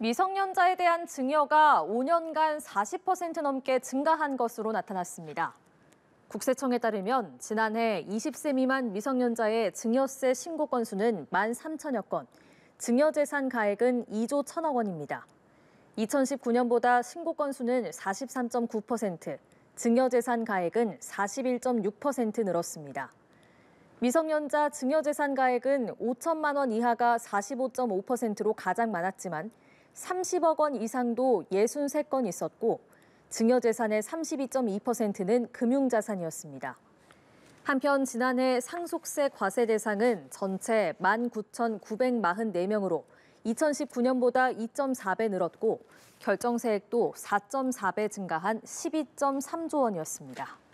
미성년자에 대한 증여가 5년간 40% 넘게 증가한 것으로 나타났습니다. 국세청에 따르면 지난해 20세 미만 미성년자의 증여세 신고 건수는 1만 3천여 건, 증여 재산 가액은 2조 1천억 원입니다. 2019년보다 신고 건수는 43.9%, 증여 재산 가액은 41.6% 늘었습니다. 미성년자 증여 재산 가액은 5천만 원 이하가 45.5%로 가장 많았지만 30억 원 이상도 63건 있었고 증여 재산의 32.2%는 금융 자산이었습니다. 한편 지난해 상속세 과세 대상은 전체 19,944명으로 2019년보다 2.4배 늘었고 결정세액도 4.4배 증가한 12.3조 원이었습니다.